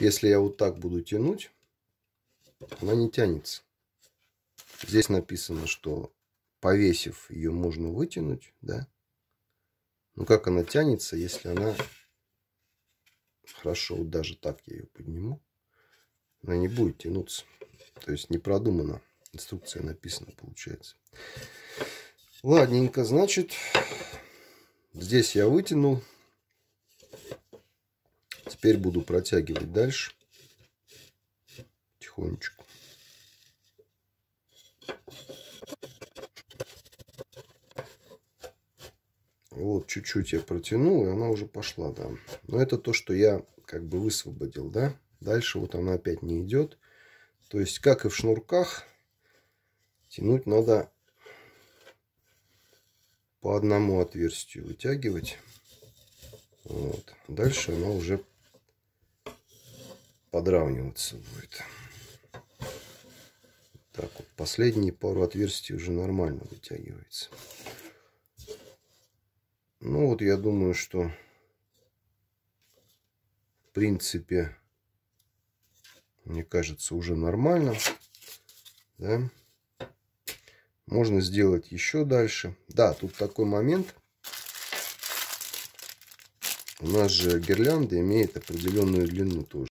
Если я вот так буду тянуть, она не тянется. Здесь написано, что повесив ее можно вытянуть, да. Ну как она тянется, если она... Хорошо, вот даже так я ее подниму. Она не будет тянуться. То есть не продумана. Инструкция написана, получается. Ладненько, значит, здесь я вытянул. Теперь буду протягивать дальше. Тихонечку. Вот, чуть-чуть я протянул, и она уже пошла, да. Но это то, что я как бы высвободил, да. Дальше вот она опять не идет. То есть, как и в шнурках, тянуть надо по одному отверстию вытягивать. Вот. Дальше она уже подравниваться будет. Так вот, последние пару отверстий уже нормально вытягивается. Ну вот я думаю, что в принципе, мне кажется, уже нормально. Да? Можно сделать еще дальше. Да, тут такой момент. У нас же гирлянда имеет определенную длину тоже.